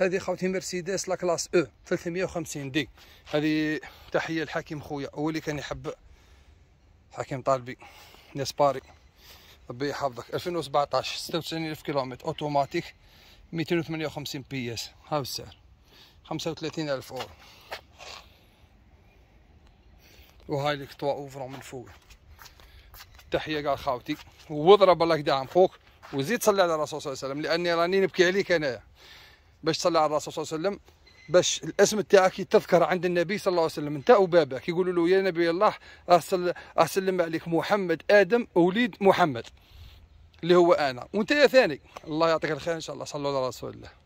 هذه خوتي مرسيدس لا كلاس او 350 دي هذه تحيه لحكيم خويا هو اللي كان يحب حكيم طالبي نسباري ربي يحفظك 2017 96000 كيلومتر اوتوماتيك 258 بي اس هاو السعر 35000 اورو وهاي لك طوا اوفرون من فوق تحيه قال خاوتي واضرب لك دعم خوك وزيد صلي على الرسول صلى الله عليه وسلم لاني راني نبكي عليك انايا باش تصلي على الرسول صلى الله عليه وسلم باش الاسم تاعك يتذكر عند النبي صلى الله عليه وسلم انت وبابك يقولوا له يا نبي الله اسلم عليك محمد ادم وليد محمد اللي هو انا وانت يا ثاني الله يعطيك الخير ان شاء الله صلوا على رسول الله